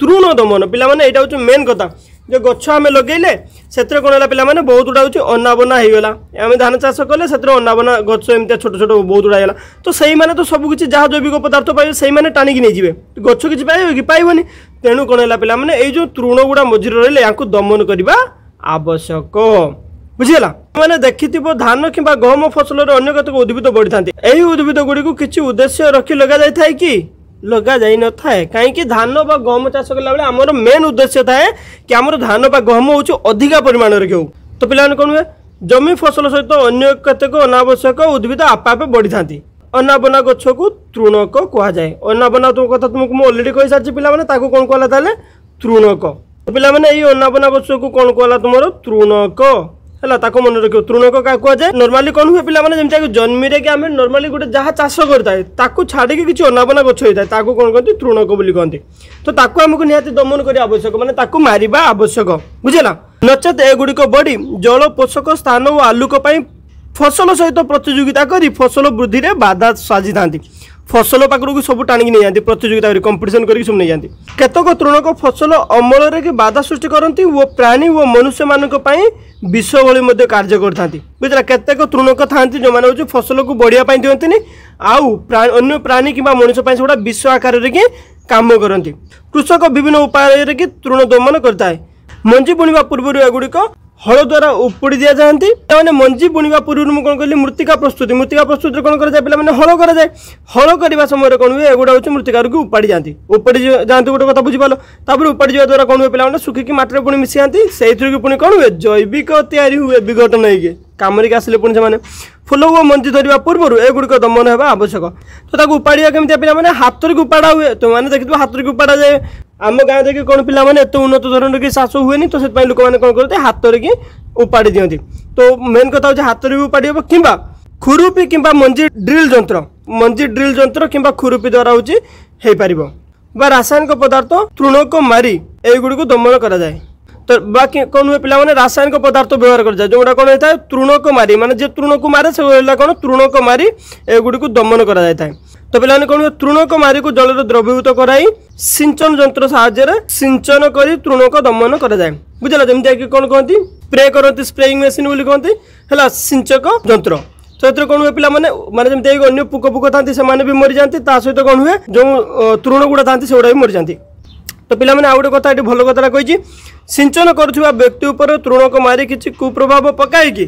ତୃଣ ଦମନ ପିଲାମାନେ ଏଇଟା ହେଉଛି ମେନ୍ କଥା ଯେ ଗଛ ଆମେ ଲଗେଇଲେ ସେଥିରେ କ'ଣ ହେଲା ପିଲାମାନେ ବହୁତ ଗୁଡ଼ା ହେଉଛି ଅନାବନା ହେଇଗଲା ଆମେ ଧାନ ଚାଷ କଲେ ସେଥିରେ ଅନାବନା ଗଛ ଏମିତିଆ ଛୋଟ ଛୋଟ ବହୁତ ଗୁଡ଼ା ହେଇଗଲା ତ ସେଇମାନେ ତ ସବୁ କିଛି ଯାହା ଜୈବିକ ପଦାର୍ଥ ପାଇବେ ସେଇମାନେ ଟାଣିକି ନେଇଯିବେ ଗଛ କିଛି ପାଇବେ କି ପାଇବନି ତେଣୁ କ'ଣ ହେଲା ପିଲାମାନେ ଏଇ ଯେଉଁ ତୃଣ ଗୁଡ଼ା ମଝିରେ ରହିଲେ ଏହାକୁ ଦମନ କରିବା ଆବଶ୍ୟକ ବୁଝିଗଲା ମାନେ ଦେଖିଥିବ ଧାନ କିମ୍ବା ଗହମ ଫସଲରେ ଅନ୍ୟ କେତେକ ଉଦ୍ଭିଦ ବଢ଼ିଥାନ୍ତି ଏହି ଉଦ୍ଭିଦ ଗୁଡ଼ିକୁ କିଛି ଉଦ୍ଦେଶ୍ୟ ରଖି ଲଗାଯାଇଥାଏ କି লগা যাই নথায়ে কাইকি ধান বা গহম চাষ কলাবেলে আমার মেন উদ্দেশ্য থাকে কি আমার ধান বা গহম হচ্ছে অধিকা পরিমাণের কেউ তো পিলা কম হুয়ে জমি ফসল সহিত অন্য কেতক অনাবশ্যক উদ্ভিদ আপে আপে বড়ি থাকে অনাবনা গছকু তৃণক কুহযায়ে অনাবনা কথা তুমি অলরেডি কই সারিছি পিলা মানে তাকে কোন কলা তাহলে তৃণক ପିଲାମାନେ ଏଇ ଅନାବନା ବର୍ଷକୁ କ'ଣ କହିଲା ତୁମର ତୃଣକ ହେଲା ତାକୁ ମନେ ରଖିବ ତୃଣକ କାହା କୁହାଯାଏ ନର୍ମାଲି କ'ଣ ହୁଏ ପିଲାମାନେ ଯେମିତିକି ଜନ୍ମିରେ କି ଆମେ ନର୍ମାଲି ଗୋଟେ ଯାହା ଚାଷ କରିଥାଏ ତାକୁ ଛାଡ଼ିକି କିଛି ଅନାବନା ଗଛ ହୋଇଥାଏ ତାକୁ କ'ଣ କହନ୍ତି ତୃଣକ ବୋଲି କହନ୍ତି ତ ତାକୁ ଆମକୁ ନିହାତି ଦମନ କରିବା ଆବଶ୍ୟକ ମାନେ ତାକୁ ମାରିବା ଆବଶ୍ୟକ ବୁଝିଲା ନଚେତ୍ ଏଗୁଡ଼ିକ ବଢ଼ି ଜଳ ପୋଷକ ସ୍ଥାନ ଓ ଆଲୋକ ପାଇଁ ফসল সহিত প্রতিযোগিতা করে ফসল বৃদ্ধিরে বাধা সাজি থাকে ফসল পাখরক সব টাণিকি নিয়ে যাতে প্রতিযোগিতা করে কম্পিটিশন করি সব নিয়ে যাতে কেতক তৃণক ফসল অমলরে বাধা সৃষ্টি করতে ও প্রাণী ও মনুষ্য মানুষ বিষ ভি মধ্যে কার্য করে থাকে বুঝলা কেতক তৃণক থাকে যে হচ্ছে ফসলক বড়িয়া দিকে আউ অন্য প্রাণী কিংবা মানুষ সেগুলা বিষ আকারে কি কাম করতে কৃষক বিভিন্ন উপায়ে কি তৃণ দমন করে মঞ্জি বুণবা পূর্ব এগুড়ি हल द्वारा उपुड़ी दि जाती मैंने मंजी बुणा पूर्व मुझे कौन कहली मृत्ति प्रस्तुति मृत्तिका प्रस्तुति कौन कराए पे हल कराए हल करने समय कौन हुए एगुड़ा हूँ मृत्तिका की उपाड़ी जाती उपाड़ी जाती गोटे कथ बुझीपाल तापर उपाड़ी जावा द्वारा कौन हुए पे शुखिकी मटर पुणी मिसी जाती से पुणी कौन हुए जैविक तैयारी हुए विघटन होगी कमरिक आसे फुल को मंजी धरवा पूर्व एगुड़िक दमन होगा आवश्यक तो उपाड़ा कमी पे हाथ रही उपाड़ा हुए तो मैंने देखो हाथ रही उपाड़ा जाए आम गाँव देखिए कौन पे ये उन्नत धरण की चाष हुए तो से लोक मैंने कौन करते हाथ रही उपाड़ी दिखती तो मेन कथ हूँ हाथ रही उपाड़ी हे कि खुरुपी कि मंजी ड्रिल जंत्र मंजी ड्रिल जंत्र कि खुरुपी द्वारा हूँ हो पार रासायनिक पदार्थ तृणक मारी एगुड़ी दमन कराए ତ ବାକି କ'ଣ ହୁଏ ପିଲାମାନେ ରାସାୟନିକ ପଦାର୍ଥ ବ୍ୟବହାର କରାଯାଏ ଯେଉଁଗୁଡ଼ା କ'ଣ ହେଇଥାଏ ତୃଣକୁ ମାନେ ଯେ ତୃଣକୁ ମାରେ ସେ ହେଲା କ'ଣ ତୃଣକୁ ଏଗୁଡ଼ିକୁ ଦମନ କରାଯାଇଥାଏ ତ ପିଲାମାନେ କ'ଣ ହୁଏ ତୃଣକୁ ଜଳରେ ଦ୍ରବୀଭୂତ କରାଇ ସିଞ୍ଚନ ଯନ୍ତ୍ର ସାହାଯ୍ୟରେ ସିଞ୍ଚନ କରି ତୃଣକ ଦମନ କରାଯାଏ ବୁଝିଲା ଯେମିତିକି କ'ଣ କହନ୍ତି ସ୍ପ୍ରେ କରନ୍ତି ସ୍ପ୍ରେଇଂ ମେସିନ୍ ବୋଲି କହନ୍ତି ହେଲା ସିଞ୍ଚକ ଯନ୍ତ୍ର ତ ଏଥିରେ କ'ଣ ହୁଏ ପିଲାମାନେ ମାନେ ଯେମିତି ଅନ୍ୟ ପୋକ ପୋକ ଥାନ୍ତି ସେମାନେ ବି ମରିଯାଆନ୍ତି ତା ସହିତ କ'ଣ ହୁଏ ଯେଉଁ ତୃଣ ଗୁଡ଼ା ଥାନ୍ତି ସେଗୁଡ଼ା ବି ମରିଯାଆନ୍ତି তো পিলামানে আউ গোটে কথা এটি ভালো কথাটা কইছি সিঞ্চন করুথিবা ব্যক্তি উপরে তৃণক মারি কিছু কুপ্রভাব পকাইকি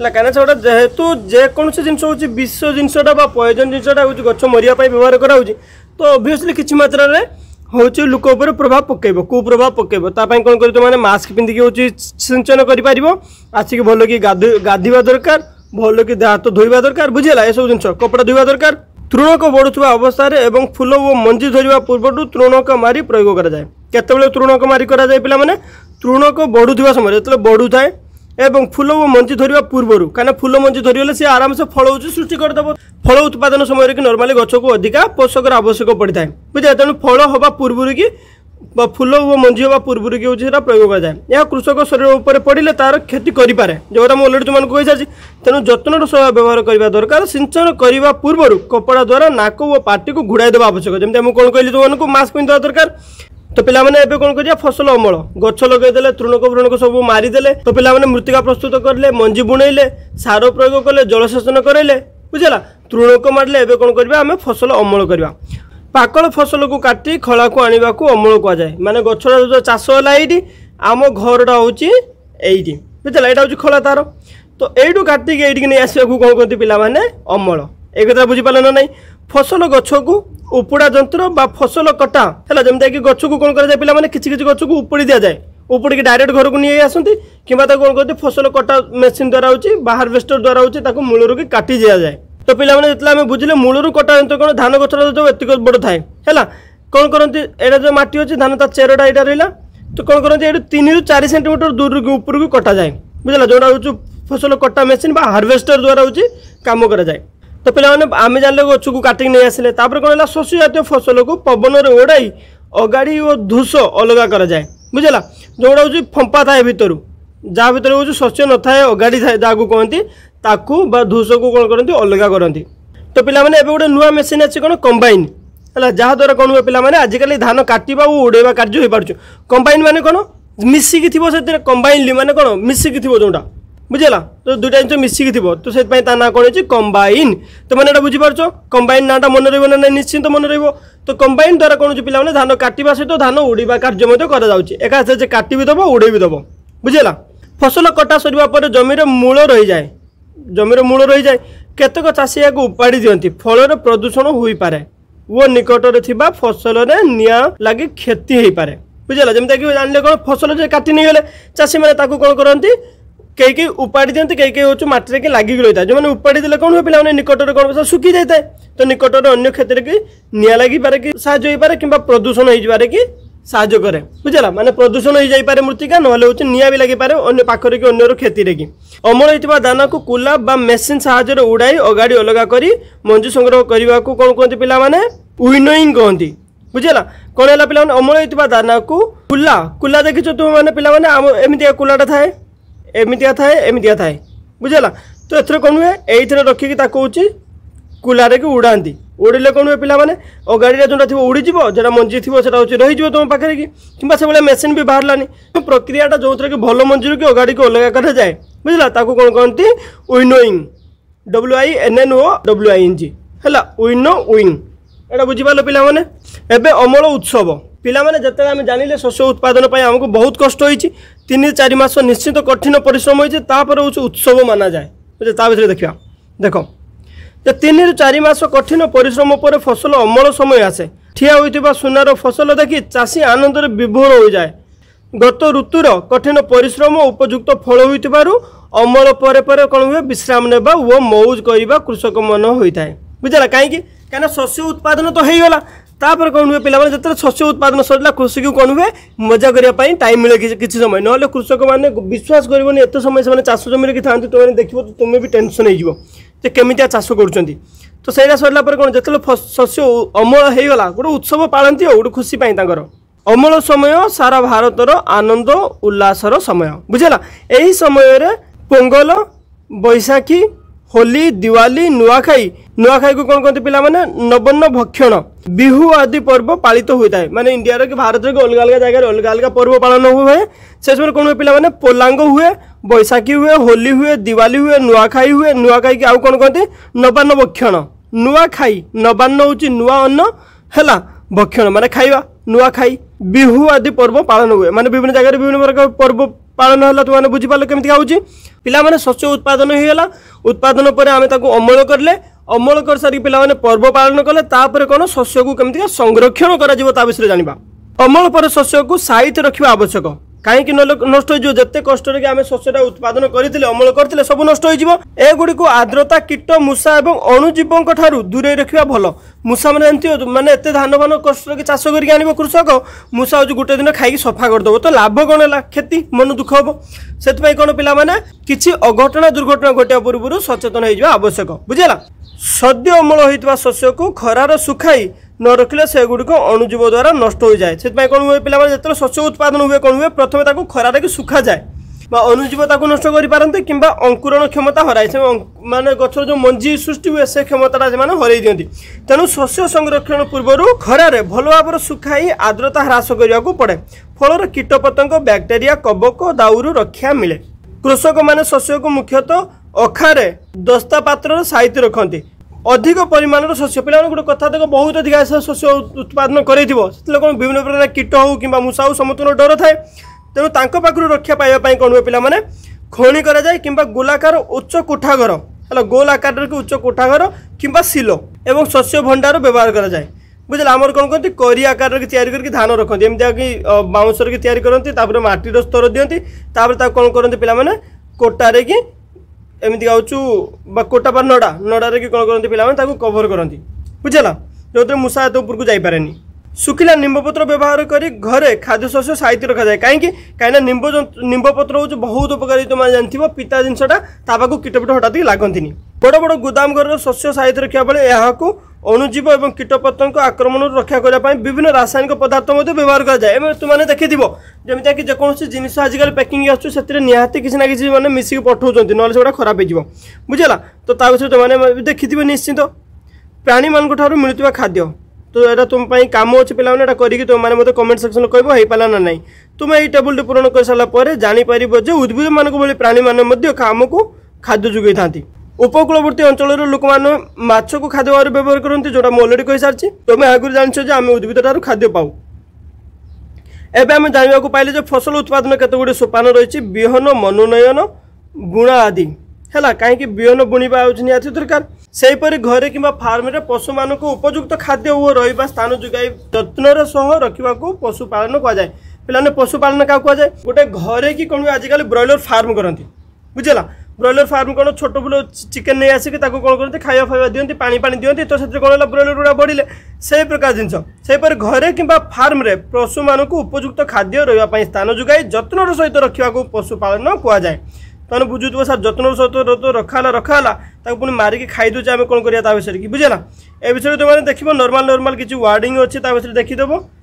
ହେଲା କାହିଁକିନା ସେଗୁଡ଼ା ଯେହେତୁ ଯେକୌଣସି ଜିନିଷ ହେଉଛି ବିଷ ଜିନିଷଟା ବା ପଏଜନ୍ ଜିନିଷଟା ହେଉଛି ଗଛ ମରିବା ପାଇଁ ବ୍ୟବହାର କରାହେଉଛି ତ ଅଭିୟସଲି କିଛି ମାତ୍ରାରେ ହେଉଛି ଲୋକ ଉପରେ ପ୍ରଭାବ ପକାଇବ କୁପ୍ରଭାବ ପକାଇବ ତା ପାଇଁ କ'ଣ କରିବ ମାନେ ମାସ୍କ ପିନ୍ଧିକି ହେଉଛି ସିଞ୍ଚନ କରିପାରିବ ଆସିକି ଭଲ କି ଗାଧୋଇବା ଦରକାର ଭଲ କି ଦେହ ହାତ ଧୋଇବା ଦରକାର ବୁଝିହେଲା ଏସବୁ ଜିନିଷ କପଡ଼ା ଧୋଇବା ଦରକାର তৃণক বড়ুয়া অবস্থায় এবং ফুল ও মঞ্জি ধরা পূর্বু তৃণক মারি প্রয়োগ করা যায় কেতবে তৃণক মারি করা যায় পিলা মানে তৃণক বড়ুয়া সময় যেত বড়ু থাকে এবং ফুল ও মঞ্জি ধরা পূর্বর কেন ফুল মঞ্জি ধরিগলে সে আরামসে ফল হচ্ছে সৃষ্টি করেদেব ফল উৎপাদন সময় কি নর্মালি গছকু অধিকা পোষকর আবশ্যক পড়ে থাকে বুঝলে তেমন ফল হওয়া পূর্বর কি ବା ଫୁଲ ଓ ମଞ୍ଜି ହେବା ପୂର୍ବରୁ କି ହେଉଛି ସେଟା ପ୍ରୟୋଗ କରାଯାଏ ଏହା କୃଷକ ଶରୀର ଉପରେ ପଡ଼ିଲେ ତା'ର କ୍ଷତି କରିପାରେ ଯେଉଁଟା ମୁଁ ଅଲରେଡ଼ି ତୁମମାନଙ୍କୁ କହିସାରିଛି ତେଣୁ ଯତ୍ନର ସହ ବ୍ୟବହାର କରିବା ଦରକାର ସିଞ୍ଚନ କରିବା ପୂର୍ବରୁ କପଡ଼ା ଦ୍ୱାରା ନାକ ଓ ପାଟିକୁ ଘୋଡ଼ାଇ ଦେବା ଆବଶ୍ୟକ ଯେମିତି ମୁଁ କ'ଣ କହିଲି ତୁମମାନଙ୍କୁ ମାସ୍କ ପିନ୍ଧିବା ଦରକାର ତ ପିଲାମାନେ ଏବେ କ'ଣ କରିବା ଫସଲ ଅମଳ ଗଛ ଲଗାଇଦେଲେ ତୃଣକଭୃଣକ ସବୁ ମାରିଦେଲେ ତ ପିଲାମାନେ ମୃତ୍ତିକା ପ୍ରସ୍ତୁତ କରିଲେ ମଞ୍ଜି ବୁଣେଇଲେ ସାର ପ୍ରୟୋଗ କଲେ ଜଳସେଚନ କରେଇଲେ ବୁଝିଲା ତୃଣକ ମାରିଲେ ଏବେ କ'ଣ କରିବା ଆମେ ଫସଲ ଅମଳ କରିବା ପାକଳ ଫସଲକୁ କାଟି ଖଳାକୁ ଆଣିବାକୁ ଅମଳ କୁହାଯାଏ ମାନେ ଗଛର ଯେଉଁ ଚାଷ ହେଲା ଏଇଠି ଆମ ଘରଟା ହେଉଛି ଏଇଠି ବୁଝିଲା ଏଇଟା ହେଉଛି ଖୋଳା ତାର ତ ଏଇଠୁ କାଟିକି ଏଇଠିକି ନେଇ ଆସିବାକୁ କ'ଣ କହନ୍ତି ପିଲାମାନେ ଅମଳ ଏ କଥା ବୁଝିପାରିଲେ ନା ନାହିଁ ଫସଲ ଗଛକୁ ଉପୁଡ଼ା ଯନ୍ତ୍ର ବା ଫସଲ କଟା ହେଲା ଯେମିତିକି ଗଛକୁ କ'ଣ କରାଯାଏ ପିଲାମାନେ କିଛି କିଛି ଗଛକୁ ଉପୁଡ଼ି ଦିଆଯାଏ ଉପୁଡ଼ିକି ଡାଇରେକ୍ଟ ଘରକୁ ନେଇ ଆସନ୍ତି କିମ୍ବା ତାକୁ କ'ଣ କରନ୍ତି ଫସଲ କଟା ମେସିନ୍ ଦ୍ୱାରା ହେଉଛି ବା ହାର୍ଭେଷ୍ଟର ଦ୍ୱାରା ହେଉଛି ତାକୁ ମୂଳରୁ କି କାଟି ଦିଆଯାଏ তো ପିଲାମାନେ ଯେତେବେଳେ ଆମେ ବୁଝିଲେ ମୂଳରୁ କଟା ଯନ୍ତ୍ର କ'ଣ ଧାନ ଗଛର ଯେଉଁ ଏତିକ ବଡ଼ ଥାଏ ହେଲା କ'ଣ କରନ୍ତି ଏଇଟା ଯେଉଁ ମାଟି ଅଛି ଧାନ ତା ଚେରଟା ଏଇଟା ରହିଲା ତ କ'ଣ କରନ୍ତି ଏଇଠୁ ତିନିରୁ ଚାରି ସେଣ୍ଟିମିଟର ଦୂରକୁ ଉପରକୁ କଟାଯାଏ ବୁଝିଲା ଯେଉଁଟା ହେଉଛି ଫସଲ କଟା ମେସିନ୍ ବା ହାର୍ଭେଷ୍ଟର ଦ୍ୱାରା ହେଉଛି କାମ କରାଯାଏ ତ ପିଲାମାନେ ଆମେ ଜାଣିଲେ ଗଛକୁ କାଟିକି ନେଇ ଆସିଲେ ତାପରେ କ'ଣ ହେଲା ଶସ୍ୟ ଜାତୀୟ ଫସଲକୁ ପବନରେ ଓଡ଼ାଇ ଅଗାଡ଼ି ଓ ଧୂସ ଅଲଗା କରାଯାଏ ବୁଝିଲା ଯେଉଁଟା ହେଉଛି ଫମ୍ପା ଥାଏ ଭିତରୁ ଯାହା ଭିତରେ ହେଉଛି ଶସ୍ୟ ନଥାଏ ଅଗାଡ଼ି ଥାଏ ଯାହାକୁ କହନ୍ତି ତାକୁ ବା ଧୂସକୁ କ'ଣ କରନ୍ତି ଅଲଗା କରନ୍ତି ତ ପିଲାମାନେ ଏବେ ଗୋଟେ ନୂଆ ମେସିନ୍ ଅଛି କ'ଣ କମ୍ବାଇନ୍ ହେଲା ଯାହାଦ୍ୱାରା କ'ଣ ହୁଏ ପିଲାମାନେ ଆଜିକାଲି ଧାନ କାଟିବା ଓ ଉଡ଼େଇବା କାର୍ଯ୍ୟ ହୋଇପାରୁଛୁ କମ୍ବାଇନ୍ ମାନେ କ'ଣ ମିଶିକି ଥିବ ସେଥିରେ କମ୍ବାଇନ୍ଲି ମାନେ କ'ଣ ମିଶିକି ଥିବ ଯେଉଁଟା ବୁଝିଲା ତ ଦୁଇଟା ଜିନିଷ ମିଶିକି ଥିବ ତ ସେଥିପାଇଁ ତା ନାଁ କ'ଣ ହେଇଛି କମ୍ବାଇନ୍ ତୁମେ ଏଇଟା ବୁଝିପାରୁଛ କମ୍ବାଇନ୍ ନାଁଟା ମନେ ରହିବ ନା ନାହିଁ ନିଶ୍ଚିନ୍ତ ମନେ ରହିବ ତ କମ୍ବାଇନ୍ ଦ୍ୱାରା କ'ଣ ହେଉଛି ପିଲାମାନେ ଧାନ କାଟିବା ସହିତ ଧାନ ଉଡ଼ିବା କାର୍ଯ୍ୟ ମଧ୍ୟ କରାଯାଉଛି ଏକା ସେ କାଟି ବି ଦେବ ଉଡ଼େଇ ବି ଦେବ বুঝিলা ফসল কটা সরিবা পরে জমির মূল রয়ে জমির মূল রয়ে কেতক চাষী ইয়াকে উপাড়ি দিকে ফলরে প্রদূষণ হয়ে পড়ে ও নিকটরে থিবা ফসলরে নিয়া লাগি ক্ষতি হয়ে পড়ে বুঝলা যেমন কি জানলে কোণ ফসল যে কাটি নিয়ে গেলে চাষী মানে তাকে কোণ করতে কে কে উপাড়ি দিকে কে কে হচ্ছে মাটিরে কি লাগিকি রয়ে যে উপাড়ি দিলে কোণ হয় পিলামানে নিকটরে কোণ ফসল শুকি যাই তো নিকটরে অন্য ক্ষেত্রে কি নিয়া লাগিপারে কি সাহায্য হয়ে পড়ে কিংবা প্রদূষণ হয়ে যাবে কি সাহায্য করে বুঝলা মানে প্রদূষণ হয়ে যাই পারে মৃত্তিকা নহলে হচ্ছে নিয়া বি লাগিপারে অন্য পাখরে কি অন্যর ক্ষতিরে কি অমল হইতিবা দানাকু কুলা বা মেশিন সাহায্যে উড়াই অগাড়ি অলগা করি মঞ্জু সংগ্রহ করিবাকু কোন কোনতি পিলা মানে উইনোইং কহন্তি বুঝলা কোন হেলা পিলা মানে অমল দানা দানাকু কুলা কুলা দেখিছো তুমি মানে পিলা মানে এমিতিয়া কুলাটা থাকে এমিতিয়া থাকে এমিতিয়া থাকে বুঝলা তো এথরে কোন হুয়ে এইথরে রখিকি তা হচ্ছে କି ଉଡ଼ାନ୍ତି ଉଡ଼ିଲେ କ'ଣ ହୁଏ ପିଲାମାନେ ଅଗାଡ଼ିରେ ଯେଉଁଟା ଥିବ ଉଡ଼ିଯିବ ଯେଉଁଟା ମଞ୍ଜି ଥିବ ସେଇଟା ହେଉଛି ରହିଯିବ ତୁମ ପାଖରେ କି କିମ୍ବା ସେଭଳିଆ ମେସିନ୍ ବି ବାହାରିଲାନି ପ୍ରକ୍ରିୟାଟା ଯେଉଁଥିରେ କି ଭଲ ମଞ୍ଜିରୁ କି ଅଗାଡ଼ିକୁ ଅଲଗା କରାଯାଏ ବୁଝିଲା ତାକୁ କ'ଣ କହନ୍ତି winnowing W I N N O W I N G ହେଲା ୱିନୋ ୱିଙ୍ଗ ଏଇଟା ବୁଝିପାରିଲ ପିଲାମାନେ ଏବେ ଅମଳ ଉତ୍ସବ ପିଲାମାନେ ଯେତେବେଳେ ଆମେ ଜାଣିଲେ ଶସ୍ୟ ଉତ୍ପାଦନ ପାଇଁ ଆମକୁ ବହୁତ କଷ୍ଟ ହୋଇଛି ତିନି ଚାରି ମାସ নিশ্চিত କଠିନ ପରିଶ୍ରମ ହୋଇଛି ତାପରେ ହେଉଛି ଉତ୍ସବ ମାନାଯାଏ যায় বুঝলে তা ভিতরে দেখা যে তিনিরু চারি মাস কঠিন পরিশ্রম পরে ফসল অমল সময় আসে ঠিয়া হয়ে সুনার ফসল দেখি চাষী আনন্দরে বিভোর হয়ে যায় গত ঋতুর কঠিন পরিশ্রম উপযুক্ত ফল হয়ে অমল পরে পরে কম হুয়ে বিশ্রাম নেওয়া ও মৌজ করা কৃষক মন হয়ে থাকে বুঝলা কী কেন শস্য উৎপাদন তো হয়ে গলা তাপরে কম হুয়ে পিলামানে যেতে শস্য উৎপাদন সরিলা কৃষিকে কম হুয়ে মজা করা টাইম মিলে কিছু সময় নহলে কৃষক মানে বিশ্বাস করবনি এত সময় সে চাষ জমি রাখি থাকে তুমি দেখব তুমি বি টেনশন হয়ে যাব যে କେମିତିଆ ଚାଷ କରୁଛନ୍ତି ତ ସେଇଟା ସରିଲା ପରେ କ'ଣ ଯେତେବେଳେ ଶସ୍ୟ ଅମଳ ହେଇଗଲା ଗୋଟେ ଉତ୍ସବ ପାଳନ୍ତି ଆଉ ଗୋଟେ ଖୁସି ପାଇଁ ତାଙ୍କର ଅମଳ ସମୟ ସାରା ଭାରତର ଆନନ୍ଦ ଉଲ୍ଲାସର ସମୟ ବୁଝିଲା ଏହି ସମୟରେ ପୋଙ୍ଗଲ ବୈଶାଖୀ ହୋଲି ଦିୱାଲି ନୂଆଖାଇ ନୂଆଖାଇକୁ କ'ଣ କହନ୍ତି ପିଲାମାନେ ନବନ୍ନ ଭକ୍ଷଣ ବିହୁ ଆଦି ପର୍ବ ପାଳିତ ହୋଇଥାଏ ମାନେ ଇଣ୍ଡିଆର କି ଭାରତର କି ଅଲଗା ଅଲଗା ଜାଗାରେ ଅଲଗା ଅଲଗା ପର୍ବ ପାଳନ ହୁଏ ସେ ସମୟରେ କ'ଣ ହୁଏ ପିଲାମାନେ ପୋଲାଙ୍ଗ ହୁଏ ବୈଶାଖୀ ହୁଏ ହୋଲି ହୁଏ ଦିୱାଲି ହୁଏ ନୂଆଖାଇ ହୁଏ ନୂଆଖାଇକି ଆଉ କ'ଣ କହନ୍ତି ନବାନ୍ନ ଭକ୍ଷଣ ନୂଆଖାଇ ନବାନ୍ନ ହେଉଛି ନୂଆ ଅନ୍ନ ହେଲା ଭକ୍ଷଣ ମାନେ ଖାଇବା ନୂଆଖାଇ ବିହୁ ଆଦି ପର୍ବ ପାଳନ ହୁଏ ମାନେ ବିଭିନ୍ନ ଜାଗାରେ ବିଭିନ୍ନ ପ୍ରକାର ପର୍ବ ପାଳନ ହେଲା ତୁମେ ବୁଝିପାରିଲ କେମିତିକା ହେଉଛି ପିଲାମାନେ ଶସ୍ୟ ଉତ୍ପାଦନ ହେଇଗଲା ଉତ୍ପାଦନ ପରେ ଆମେ ତାକୁ ଅମଳ କଲେ ଅମଳ କରିସାରିକି ପିଲାମାନେ ପର୍ବ ପାଳନ କଲେ ତାପରେ କ'ଣ ଶସ୍ୟକୁ କେମିତିକା ସଂରକ୍ଷଣ କରାଯିବ ତା ବିଷୟରେ ଜାଣିବା ଅମଳ ପରେ ଶସ୍ୟକୁ ସାଇତି ରଖିବା ଆବଶ୍ୟକ କାହିଁକି ନଷ୍ଟ ହେଇଯିବ ଯେତେ କଷ୍ଟରେ କି ଆମେ ଶସ୍ୟଟା ଉତ୍ପାଦନ କରିଥିଲେ ଅମଳ କରିଥିଲେ ସବୁ ନଷ୍ଟ ହେଇଯିବ ଏଗୁଡ଼ିକୁ ଆର୍ଦ୍ରତା କୀଟ ମୂଷା ଏବଂ ଅଣୁଜୀବଙ୍କ ଠାରୁ ଦୂରେଇ ରଖିବା ଭଲ ମୂଷା ମାନେ ଏମିତି ମାନେ ଏତେ ଧାନ ଫାନ କଷ୍ଟରେ ଚାଷ କରିକି ଆଣିବ କୃଷକ ମୂଷା ହେଉଛି ଗୋଟେ ଦିନ ଖାଇକି ସଫା କରିଦେବ ତ ଲାଭ କ'ଣ ହେଲା କ୍ଷତି ମନ ଦୁଃଖ ହେବ ସେଥିପାଇଁ କ'ଣ ପିଲାମାନେ କିଛି ଅଘଟଣା ଦୁର୍ଘଟଣା ଘଟିବା ପୂର୍ବରୁ ସଚେତନ ହେଇଯିବା ଆବଶ୍ୟକ ବୁଝିଲା ସଦ୍ୟ ଅମଳ ହୋଇଥିବା ଶସ୍ୟକୁ ଖରାର ଶୁଖାଇ ନ ରଖିଲେ ସେଗୁଡ଼ିକ ଅଣୁଜୀବ ଦ୍ୱାରା ନଷ୍ଟ ହୋଇଯାଏ ସେଥିପାଇଁ କ'ଣ ହୁଏ ପିଲାମାନେ ଯେତେବେଳେ ଶସ୍ୟ ଉତ୍ପାଦନ ହୁଏ କ'ଣ ହୁଏ ପ୍ରଥମେ ତାକୁ ଖରାରେ ଶୁଖାଯାଏ বা অনুজীব তাকে নষ্ট করে পাতে কিংবা অঙ্কুরণ ক্ষমতা হরাই সে মানে গছর যে মঞ্জি সৃষ্টি হুয়ে সে ক্ষমতাটা সে হরাই দিকে তেমন শস্য সংরক্ষণ পূর্বর খরার ভাল ভাবে শুখাই আর্দ্রতা হ্রাস করা পড়ে ফলর কীটপতঙ্গ ব্যাকটেরিয়া কবক দাউরু রক্ষা মিলে কৃষক মানে শস্যক মুখ্যতঃ অখারে দস্তা পাত্রর সাইতি রখতে ଅଧିକ ପରିମାଣର ଶସ୍ୟ ପିଲାମାନେ ଗୋଟେ କଥା ତାଙ୍କ ବହୁତ ଅଧିକା ଶସ୍ୟ ଉତ୍ପାଦନ କରାଇଥିବ ସେଥିରେ କ'ଣ ବିଭିନ୍ନ ପ୍ରକାର କୀଟ ହେଉ କିମ୍ବା ମୂଷା ହେଉ ସମସ୍ତଙ୍କର ଡର ଥାଏ ତେଣୁ ତାଙ୍କ ପାଖରୁ ରକ୍ଷା ପାଇବା ପାଇଁ କ'ଣ ହୁଏ ପିଲାମାନେ ଖଣି କରାଯାଏ କିମ୍ବା ଗୋଲାକାର ଉଚ୍ଚ କୋଠାଘର ହେଲା ଗୋଲ ଆକାରରେ ଉଚ୍ଚ କୋଠାଘର କିମ୍ବା ସିଲୋ ଏବଂ ଶସ୍ୟ ଭଣ୍ଡାର ବ୍ୟବହାର କରାଯାଏ ବୁଝିଲେ ଆମର କ'ଣ କରନ୍ତି କରି ଆକାରରେ ତିଆରି କରିକି ଧାନ ରଖନ୍ତି ଏମିତିକି ବାଉଁଶରେ ତିଆରି କରନ୍ତି ତାପରେ ମାଟିର ସ୍ତର ଦିଅନ୍ତି ତାପରେ ତାକୁ କ'ଣ କରନ୍ତି ପିଲାମାନେ କୋଟାରେ କି एमि आउँछु पर नडा नडा कति पि कभर कति बुझिला मुसादवपुर जाइपारि सुखा निम्बपत्र व्यवहार गरि घर खाद्य शस्य सही रि कि निम्ब निम्बपत्र हौ बहुत उप जाने थियो पिता जिनिटा तपाईँको किटपिट हटादेखि लाग बड बड गोदाम घर शस्य सही रुख अणुजीव और कीटपत आक्रमण रक्षा करने विभिन्न रासायनिक पदार्थ व्यवहार कराए तुमने देखी थो जमीता कि जोसी जिनस आजिकल पैकिंग आसती किसी ना किसी मैंने मिसिक पठाऊ ना से खराब हो बुझेगा तो विषय तुम देखि थे निश्चिंत प्राणी मानू मिलता खाद्य तो ये तुम्हें कम अच्छे पे करें मतलब कमेंट सेक्शन में कहो हो पाला ना ना तुम यही टेबुल पूरण कर सारा जापर जो उद्भिद भाई प्राणी मैंने आम को खाद्य जोगे था উপকূলবর্তী অঞ্চলের লোকমানে মাছকু খাদ্য ভাবে ব্যবহার করতে যেটা মু অলরেডি কইসারিছি তুমি আগুন জাঁচ যে আমি উদ্ভিদটার খাদ্য পাও এবে আমি জাঁয়া পাইলে যে ফসল উৎপাদন কতগুড়ি সোপান রয়েছে বিহন মনোনয়ন বুণা আদি ହେଲା କାହିଁକି ବିହନ ବୁଣିବା ହେଉଛି ନିହାତି ଦରକାର ସେହିପରି ଘରେ କିମ୍ବା ଫାର୍ମରେ ପଶୁମାନଙ୍କୁ ଉପଯୁକ୍ତ ଖାଦ୍ୟ ଓ ରହିବା ସ୍ଥାନ ଯୋଗାଇ ଯତ୍ନର ସହ ରଖିବାକୁ ପଶୁପାଳନ କୁହାଯାଏ ପିଲାମାନେ ପଶୁପାଳନ କାହାକୁ କୁହାଯାଏ ଗୋଟେ ଘରେ କି କ'ଣ ଆଜିକାଲି ବ୍ରଏଲର ଫାର୍ମ କରନ୍ତି ବୁଝିଲା ব্রয়লর ফার্ম কোণ ছোট বুল চিকেন নিয়ে আসিকি তাকে কোণ করতে খাইয়া ফাইয়া দিকে পাঁচ পাঁচ দিকে তো সেটি কোণ হল ব্রয়লর গুড়া বড়লে সেই প্রকার জিনিস সেইপরি ঘরে কিংবা ফার্মে পশু মানুষ উপযুক্ত খাদ্য রহবা স্থান যোগাই যত্নর সহিত রক্ষা পশুপালন কুযায় ତମେ ବୁଝୁଥିବ ସାର୍ ଯତ୍ନର ସହିତ ରଖା ହେଲା ରଖା ହେଲା ତାକୁ ପୁଣି ମାରିକି ଖାଇଦେଉଛେ ଆମେ କ'ଣ କରିବା ତା ବିଷୟରେ କି ବୁଝିଲା ଏ ବିଷୟରେ ତୁମେ ଦେଖିବ ନର୍ମାଲ୍ ନର୍ମାଲ୍ କିଛି ୱାର୍ଡ଼ିଂ ଅଛି ତା ବିଷୟରେ ଦେଖିଦେବ